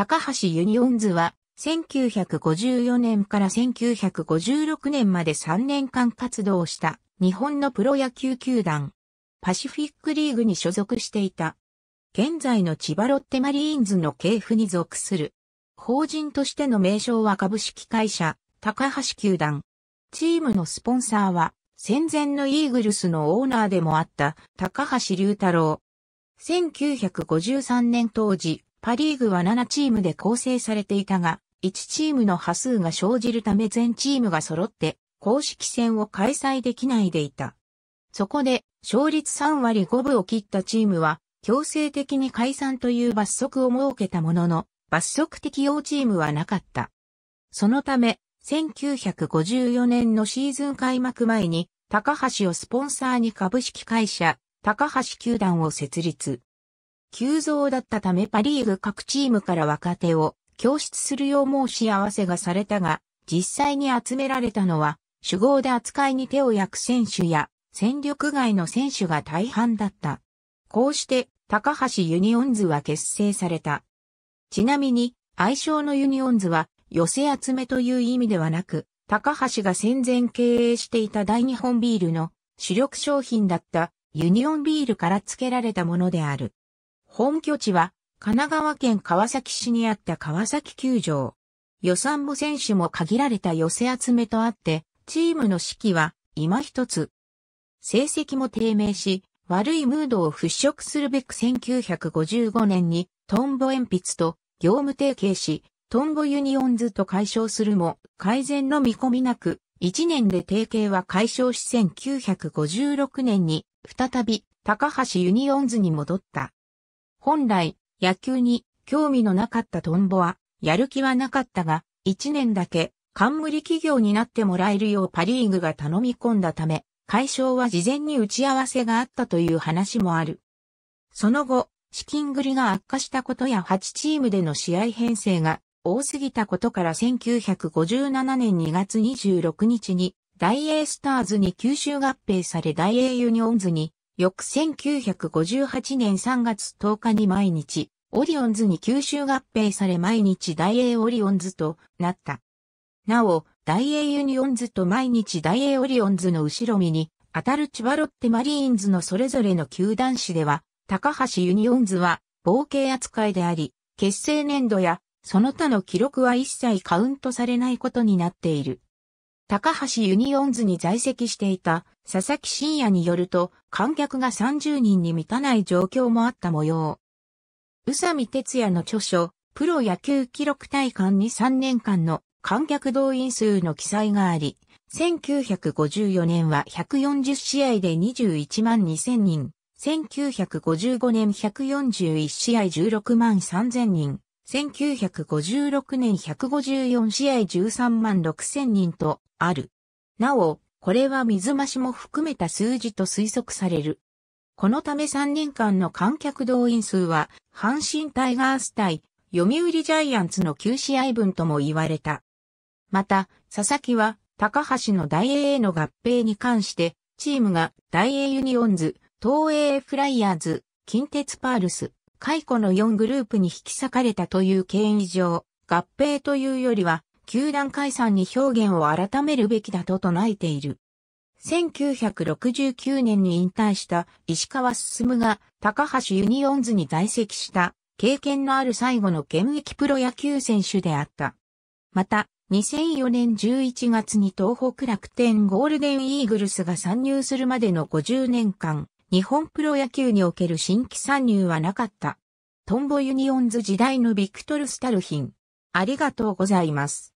高橋ユニオンズは、1954年から1956年まで3年間活動した日本のプロ野球球団、パシフィックリーグに所属していた。現在の千葉ロッテマリーンズの系譜に属する。法人としての名称は株式会社、高橋球団。チームのスポンサーは、戦前のイーグルスのオーナーでもあった、高橋龍太郎。1953年当時、パリーグは7チームで構成されていたが、1チームの波数が生じるため全チームが揃って公式戦を開催できないでいた。そこで、勝率3割5分を切ったチームは、強制的に解散という罰則を設けたものの、罰則適用チームはなかった。そのため、1954年のシーズン開幕前に、高橋をスポンサーに株式会社、高橋球団を設立。急増だったためパリーグ各チームから若手を教室するよう申し合わせがされたが、実際に集められたのは、主語で扱いに手を焼く選手や、戦力外の選手が大半だった。こうして、高橋ユニオンズは結成された。ちなみに、愛称のユニオンズは、寄せ集めという意味ではなく、高橋が戦前経営していた大日本ビールの主力商品だったユニオンビールから付けられたものである。本拠地は、神奈川県川崎市にあった川崎球場。予算も選手も限られた寄せ集めとあって、チームの指揮は今一つ。成績も低迷し、悪いムードを払拭するべく1955年にトンボ鉛筆と業務提携し、トンボユニオンズと解消するも改善の見込みなく、1年で提携は解消し1956年に再び高橋ユニオンズに戻った。本来、野球に興味のなかったトンボは、やる気はなかったが、1年だけ、冠企業になってもらえるようパリーグが頼み込んだため、解消は事前に打ち合わせがあったという話もある。その後、資金繰りが悪化したことや8チームでの試合編成が多すぎたことから1957年2月26日に大英スターズに吸収合併され大英ユニオンズに翌1958年3月10日に毎日、オリオンズに吸収合併され毎日大英オリオンズとなった。なお、大英ユニオンズと毎日大英オリオンズの後ろ身に、当たる千葉ロッテマリーンズのそれぞれの球団誌では、高橋ユニオンズは、冒険扱いであり、結成年度や、その他の記録は一切カウントされないことになっている。高橋ユニオンズに在籍していた佐々木真也によると観客が30人に満たない状況もあった模様。宇佐美哲也の著書、プロ野球記録大会に3年間の観客動員数の記載があり、1954年は140試合で21万2000人、1955年141試合16万3000人、1956年154試合13万6000人とある。なお、これは水増しも含めた数字と推測される。このため3年間の観客動員数は、阪神タイガース対、読売ジャイアンツの9試合分とも言われた。また、佐々木は、高橋の大英への合併に関して、チームが大英ユニオンズ、東英フライヤーズ、近鉄パールス、カイコの4グループに引き裂かれたという権威上、合併というよりは、球団解散に表現を改めるべきだと唱えている。1969年に引退した石川進が高橋ユニオンズに在籍した経験のある最後の現役プロ野球選手であった。また、2004年11月に東北楽天ゴールデンイーグルスが参入するまでの50年間、日本プロ野球における新規参入はなかった。トンボユニオンズ時代のビクトル・スタルヒン。ありがとうございます。